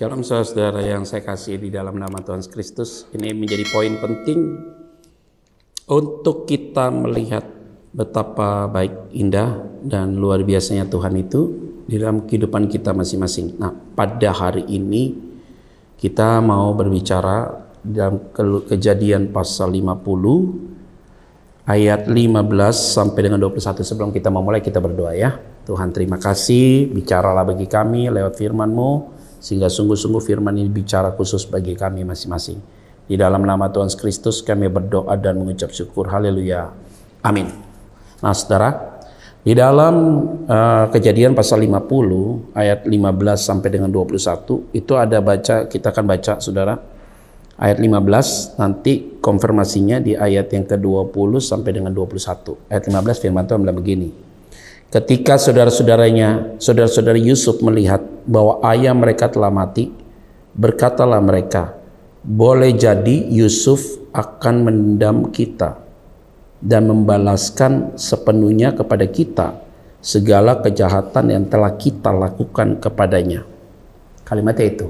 Shalom saudara-saudara yang saya kasih di dalam nama Tuhan Kristus. Ini menjadi poin penting untuk kita melihat betapa baik, indah, dan luar biasanya Tuhan itu di dalam kehidupan kita masing-masing. Nah, pada hari ini kita mau berbicara dalam kejadian pasal 50 ayat 15 sampai dengan 21. Sebelum kita memulai kita berdoa ya. Tuhan terima kasih, bicaralah bagi kami lewat firman-Mu sehingga sungguh-sungguh firman ini bicara khusus bagi kami masing-masing. Di dalam nama Tuhan Kristus kami berdoa dan mengucap syukur. Haleluya. Amin. Nah saudara, di dalam uh, kejadian pasal 50 ayat 15 sampai dengan 21 itu ada baca, kita akan baca saudara. Ayat 15 nanti konfirmasinya di ayat yang ke-20 sampai dengan 21. Ayat 15 firman Tuhan bilang begini. Ketika saudara-saudaranya, saudara-saudara Yusuf melihat bahwa ayah mereka telah mati, berkatalah mereka, boleh jadi Yusuf akan mendam kita dan membalaskan sepenuhnya kepada kita segala kejahatan yang telah kita lakukan kepadanya. Kalimatnya itu.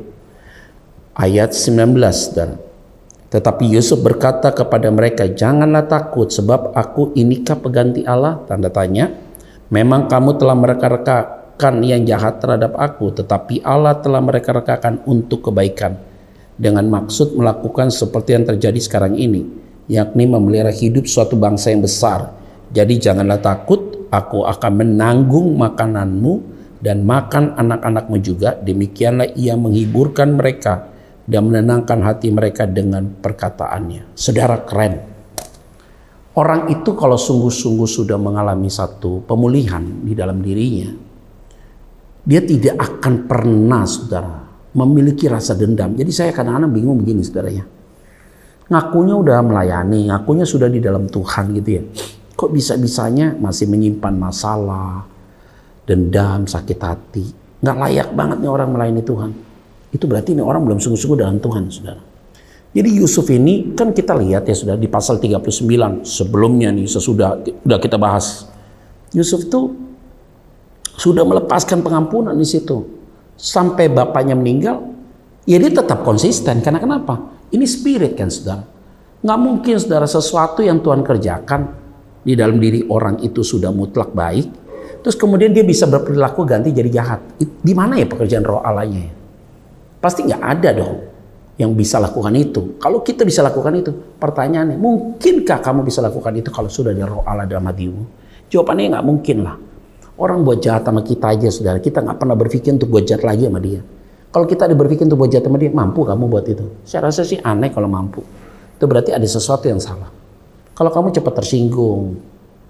Ayat 19 dan tetapi Yusuf berkata kepada mereka, "Janganlah takut sebab aku inikah peganti Allah?" tanda tanya. "Memang kamu telah mereka reka rekakan yang jahat terhadap aku, tetapi Allah telah mereka rekakan untuk kebaikan dengan maksud melakukan seperti yang terjadi sekarang ini, yakni memelihara hidup suatu bangsa yang besar. Jadi janganlah takut, aku akan menanggung makananmu dan makan anak-anakmu juga. Demikianlah ia menghiburkan mereka dan menenangkan hati mereka dengan perkataannya. Saudara keren. Orang itu kalau sungguh-sungguh sudah mengalami satu pemulihan di dalam dirinya, dia tidak akan pernah, saudara, memiliki rasa dendam. Jadi saya kadang-kadang bingung begini, saudaranya. Ngakunya udah melayani, ngakunya sudah di dalam Tuhan gitu ya. Kok bisa-bisanya masih menyimpan masalah, dendam, sakit hati. Nggak layak banget nih orang melayani Tuhan. Itu berarti ini orang belum sungguh-sungguh dalam Tuhan, saudara. Jadi Yusuf ini kan kita lihat ya sudah di pasal 39 sebelumnya nih sesudah udah kita bahas. Yusuf tuh sudah melepaskan pengampunan di situ sampai bapaknya meninggal ya dia tetap konsisten karena kenapa ini spirit kan saudara nggak mungkin saudara sesuatu yang Tuhan kerjakan di dalam diri orang itu sudah mutlak baik terus kemudian dia bisa berperilaku ganti jadi jahat di mana ya pekerjaan roh Allahnya pasti nggak ada dong yang bisa lakukan itu. Kalau kita bisa lakukan itu, pertanyaannya, mungkinkah kamu bisa lakukan itu kalau sudah ada roh Allah dalam hatimu? Jawabannya nggak mungkin lah. Orang buat jahat sama kita aja, saudara. Kita nggak pernah berpikir untuk buat jahat lagi sama dia. Kalau kita ada berpikir untuk buat jahat sama dia, mampu kamu buat itu? Saya rasa sih aneh kalau mampu. Itu berarti ada sesuatu yang salah. Kalau kamu cepat tersinggung,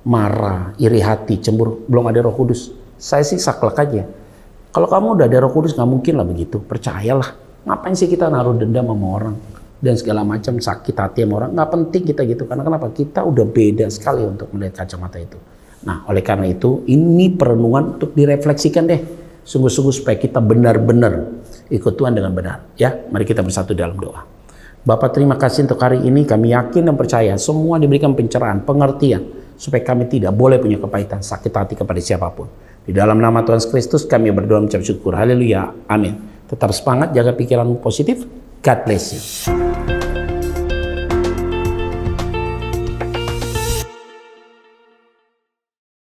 marah, iri hati, cemburu, belum ada roh kudus. Saya sih saklek aja. Kalau kamu udah ada roh kudus, nggak mungkin lah begitu. Percayalah. Ngapain sih kita naruh dendam sama orang? Dan segala macam sakit hati sama orang. Nggak penting kita gitu. Karena kenapa? Kita udah beda sekali untuk melihat kacamata itu. Nah, oleh karena itu, ini perenungan untuk direfleksikan deh. Sungguh-sungguh supaya kita benar-benar ikut Tuhan dengan benar. Ya, mari kita bersatu dalam doa. Bapak terima kasih untuk hari ini. Kami yakin dan percaya semua diberikan pencerahan, pengertian. Supaya kami tidak boleh punya kepahitan, sakit hati kepada siapapun. Di dalam nama Tuhan Kristus kami berdoa mencapai syukur. Haleluya. Amin. Tetap semangat, jaga pikiranmu positif. God bless you.